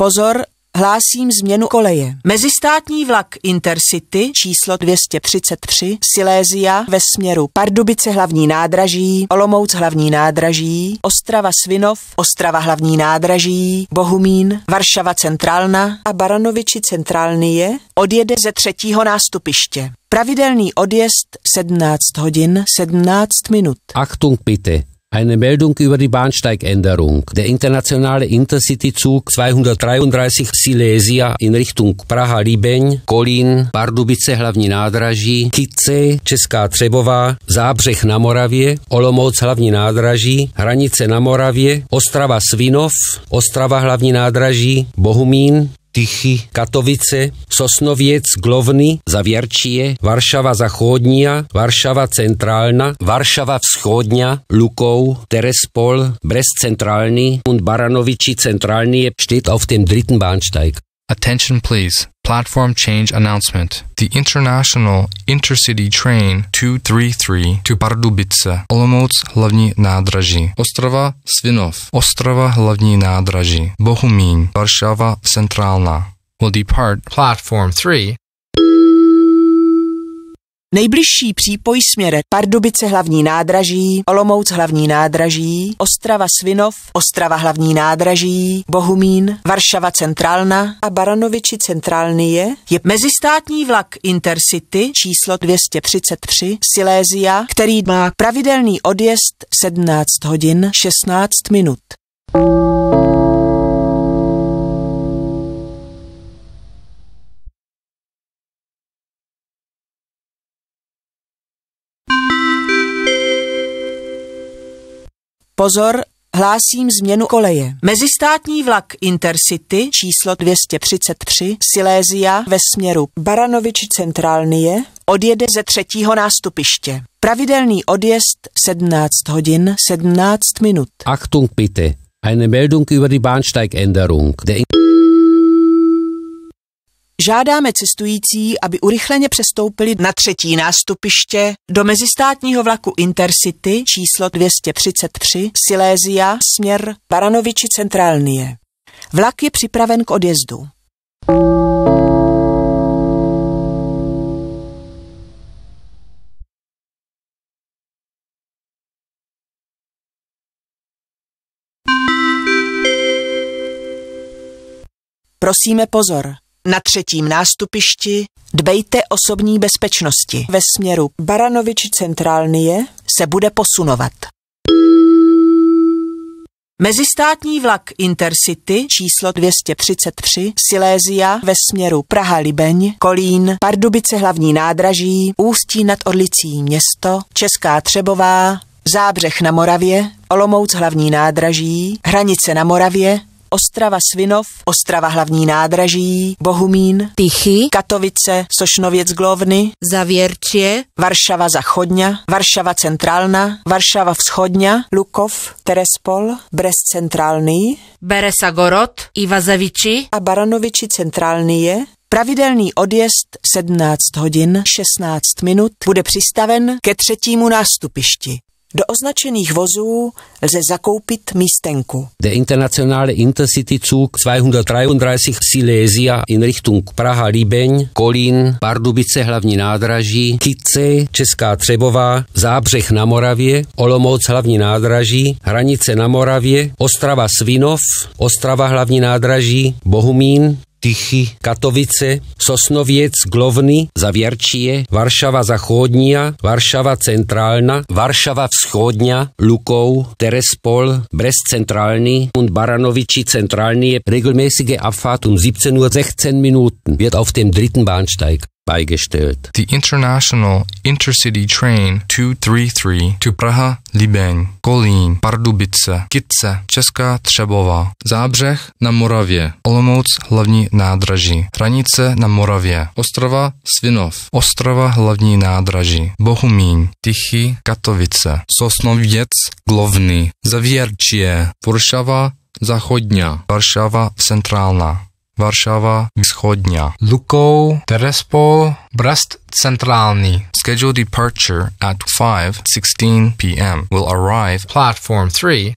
Pozor, hlásím změnu koleje. Mezistátní vlak Intercity číslo 233 Silézia ve směru Pardubice hlavní nádraží, Olomouc hlavní nádraží, Ostrava Svinov, Ostrava hlavní nádraží, Bohumín, Varšava centrálna a Baranoviči je odjede ze třetího nástupiště. Pravidelný odjezd 17 hodin 17 minut. Achtung bitte. Eine Meldung über die Bahnsteigänderung. Der internationale Intercity-Zug 233 Silesia in Richtung Praha, Libeň, Kolín, Pardubice, hlavní nádraží, Kice, Česká Třebová, Zábřeh na Moravě, Olomouc, hlavní nádraží, Hranice na Moravě, Ostrava Svinov, Ostrava, hlavní nádraží, Bohumín, Tichy, Katovice, Sosnověc, Glovny, Zavěrčie, Varšava Zachodnia, Varšava Centrálna, Varšava Vschodnia, Lukou, Terespol, Brest Centrální und Baranovici Centrální steht auf dem dritten Bahnsteig. Attention please. platform change announcement. The international intercity train 233 to Pardubice, Olomouc hlavní nádraží, Ostrava Svinov, Ostrava hlavní nádraží, Bohumín, Varšava centrálna will depart platform 3 Nejbližší přípoj směre Pardubice hlavní nádraží, Olomouc hlavní nádraží, Ostrava Svinov, Ostrava hlavní nádraží, Bohumín, Varšava centrálna a Baranoviči centrálnie je mezistátní vlak Intercity číslo 233 Silézia, který má pravidelný odjezd 17 hodin 16 minut. Pozor, hlásím změnu koleje. Mezistátní vlak Intercity číslo 233 Silézia ve směru Baranovič Centrálnie odjede ze třetího nástupiště. Pravidelný odjezd 17 hodin 17 minut. Achtung bitte, eine Meldung über die Bahnsteigänderung. Der Žádáme cestující, aby urychleně přestoupili na třetí nástupiště do mezistátního vlaku Intercity číslo 233 Silesia směr Baranoviči Centrálnie. Vlak je připraven k odjezdu. Prosíme pozor. Na třetím nástupišti dbejte osobní bezpečnosti. Ve směru Baranovič centrálnie se bude posunovat. Mezistátní vlak Intercity číslo 233 Silézia ve směru Praha-Libeň, Kolín, Pardubice hlavní nádraží, Ústí nad Orlicí město, Česká Třebová, Zábřeh na Moravě, Olomouc hlavní nádraží, Hranice na Moravě, Ostrava Svinov, Ostrava hlavní nádraží, Bohumín, Tichy, Katovice, Sošnověc Glovny, Zavěrčie, Varšava Zachodňa, Varšava Centrálna, Varšava Vschodňa, Lukov, Terespol, Brest Beresa gorod, Ivazeviči a Baranoviči Centrální je, Pravidelný odjezd 17 hodin 16 minut bude přistaven ke třetímu nástupišti. Do označených vozů lze zakoupit místenku. Der internationale Intercity-Zug 233 Silesia in Richtung Praha, Líbeň, Kolín, Pardubice, hlavní nádraží, Kice, Česká Třebová, Zábřeh na Moravě, Olomouc, hlavní nádraží, Hranice na Moravě, Ostrava Svinov, Ostrava, hlavní nádraží, Bohumín, Tichy, Katowice, Sosnowiec, Glovny, Zawiercie, Warszawa Zachodnia, Warszawa Centralna, Warszawa Wschodnia, Lukow, Terespol, Brest Zentralny und Baranowici Zentralny regelmäßige Abfahrt um 17.16 Uhr wird auf dem dritten Bahnsteig beigestellt. Die International Intercity Train 233 to Praha, Libeň, Kolín, Pardubice, Kitze, Česká Třebová, Zábřeh na Moravě, Olomouc hlavní nádraží, Hranice na Moravě, Ostrava Svinov, Ostrava hlavní nádraží, Bohumín, Tichy, Katovice, Sosnověc, Glovny, Zavěrčie, Poršava, Zachodňa, Varšava Centrálna. Warszawa Wschodnia, Lukow, Terespol, Brest Centralny. Scheduled departure at 5:16 p.m. will arrive platform 3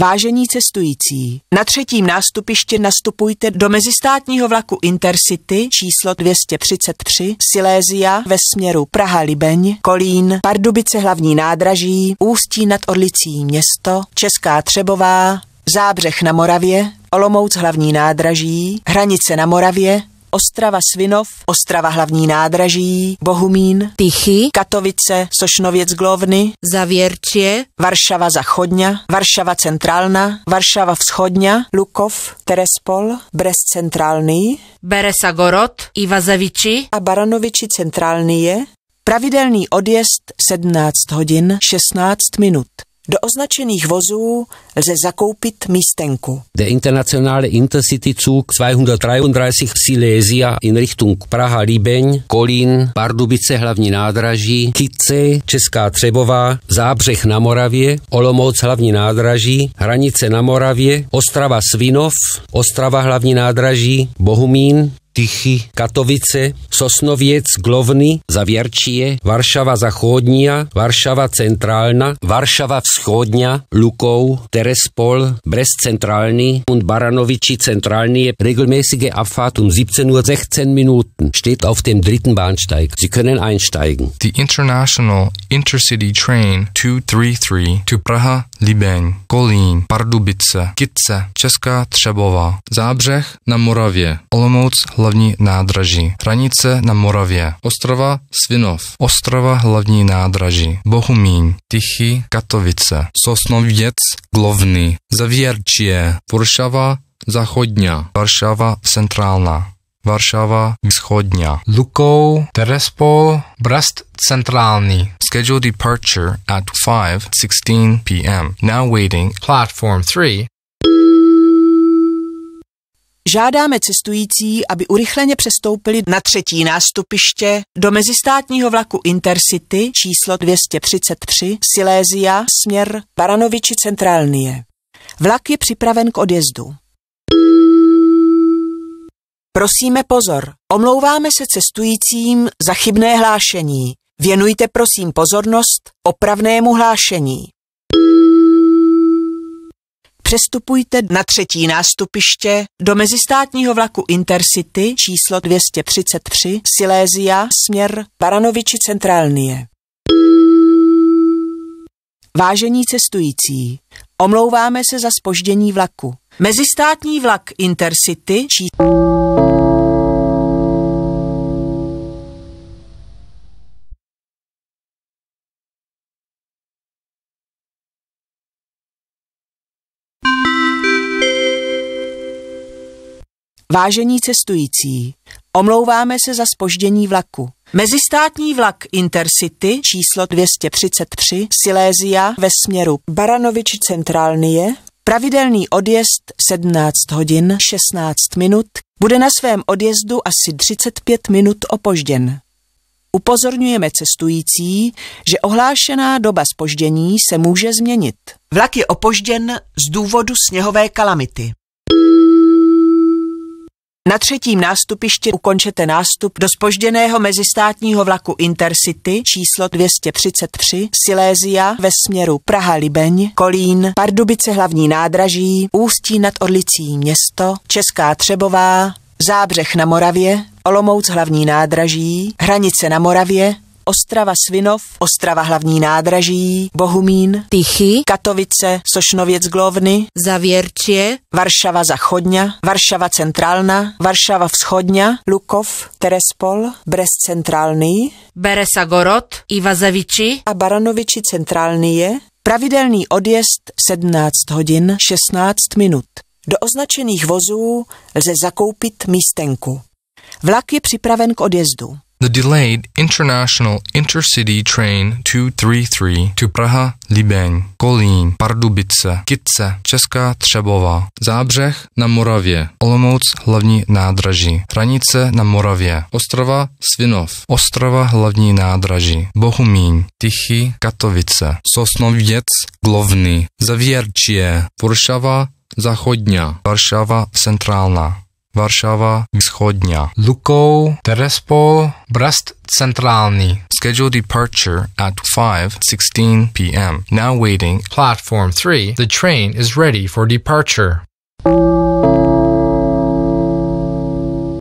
Vážení cestující, na třetím nástupišti nastupujte do mezistátního vlaku Intercity číslo 233 Silézia ve směru Praha-Libeň, Kolín, Pardubice hlavní nádraží, Ústí nad Orlicí město, Česká Třebová, Zábřeh na Moravě, Olomouc hlavní nádraží, Hranice na Moravě, Ostrava Svinov, Ostrava hlavní nádraží, Bohumín, Tichy, Katovice, Sošnověc Glovny, Zavěrčie, Varšava Zachodňa, Varšava Centrálna, Varšava Vschodňa, Lukov, Terespol, Brest Centrálný, Gorod, Ivazeviči a Baranoviči Centrální je pravidelný odjezd 17 hodin 16 minut. Do označených vozů lze zakoupit místenku. Der internationale Intercity-Zug 233 Silesia in Richtung Praha, Líbeň, Kolín, Pardubice, hlavní nádraží, Kice, Česká Třebová, Zábřeh na Moravě, Olomouc, hlavní nádraží, Hranice na Moravě, Ostrava Svinov, Ostrava, hlavní nádraží, Bohumín, Tychy, Katovice, Sosnověc, Glovny, Zavěrčie, Varšava Zachodnia, Varšava Centrálna, Varšava Vschodnia, Lukou, Terespol, Brest Centrální und Baranovici Centrální. Regelmäßige Abfahrt um 17 Uhr 16 Minuten steht auf dem dritten Bahnsteig. Sie können einsteigen. The International Intercity Train 233 to Praha, Libeň, Kolín, Pardubice, Kitce, Česká Třebová, Zábřeh na Moravě, Olomouc, Hlavě, hlavní nádraží, Hranice na Moravě, ostrova Svinov, ostrova hlavní nádraží, Bohumín, Tichy, Katovice, Sosnověc, Glovny, Zavěrčie, Varšava, Zachodňa, Varšava, Centrálna. Varšava Wschodnia. Lukou, Terespol, Brast centrální. Scheduled departure at 5:16 p.m. Now waiting. Platform 3 Žádáme cestující, aby urychleně přestoupili na třetí nástupiště do mezistátního vlaku Intercity číslo 233 Silésia směr Baranoviči Centrálnie. Vlak je připraven k odjezdu. Prosíme pozor, omlouváme se cestujícím za chybné hlášení. Věnujte prosím pozornost opravnému hlášení přestupujte na třetí nástupiště do mezistátního vlaku Intercity číslo 233 Silézia směr Baranoviči Centrálnie. Vážení cestující, omlouváme se za spoždění vlaku. Mezistátní vlak Intercity číslo... Vážení cestující, omlouváme se za spoždění vlaku. Mezistátní vlak Intercity číslo 233 Silézia ve směru Baranovič Centrálnie Pravidelný odjezd 17 hodin 16 minut bude na svém odjezdu asi 35 minut opožděn. Upozorňujeme cestující, že ohlášená doba spoždění se může změnit. Vlak je opožděn z důvodu sněhové kalamity. Na třetím nástupišti ukončete nástup do spožděného mezistátního vlaku Intercity číslo 233 Silézia ve směru Praha-Libeň, Kolín, Pardubice hlavní nádraží, Ústí nad Orlicí město, Česká Třebová, Zábřeh na Moravě, Olomouc hlavní nádraží, Hranice na Moravě, Ostrava Svinov, Ostrava hlavní nádraží, Bohumín, Tichy, Katovice, Sošnověc Glovny, Zavěrčie, Varšava Zachodňa, Varšava Centrálna, Varšava Vschodňa, Lukov, Terespol, Brest Beresa Gorod, Ivazeviči a Baranoviči Centrální je pravidelný odjezd 17 hodin 16 minut. Do označených vozů lze zakoupit místenku. Vlak je připraven k odjezdu the delayed international intercity train 233 to Praha, Libeň, Kolín, Pardubice, Kitce, Česká Třebová Zábřeh na Moravě, Olomouc hlavní nádraží, Hranice na Moravě, Ostrava Svinov, Ostrava hlavní nádraží, Bohumín, Tichy, Katovice, Sosnověc, Glovny, Zavěrčie, Poršava, Zachodňa, Varšava Centrálna. Warszawa Wschodnia, Lukow, Terespol, Brest Centralny. Scheduled departure at 5:16 p.m. Now waiting. Platform 3. The train is ready for departure.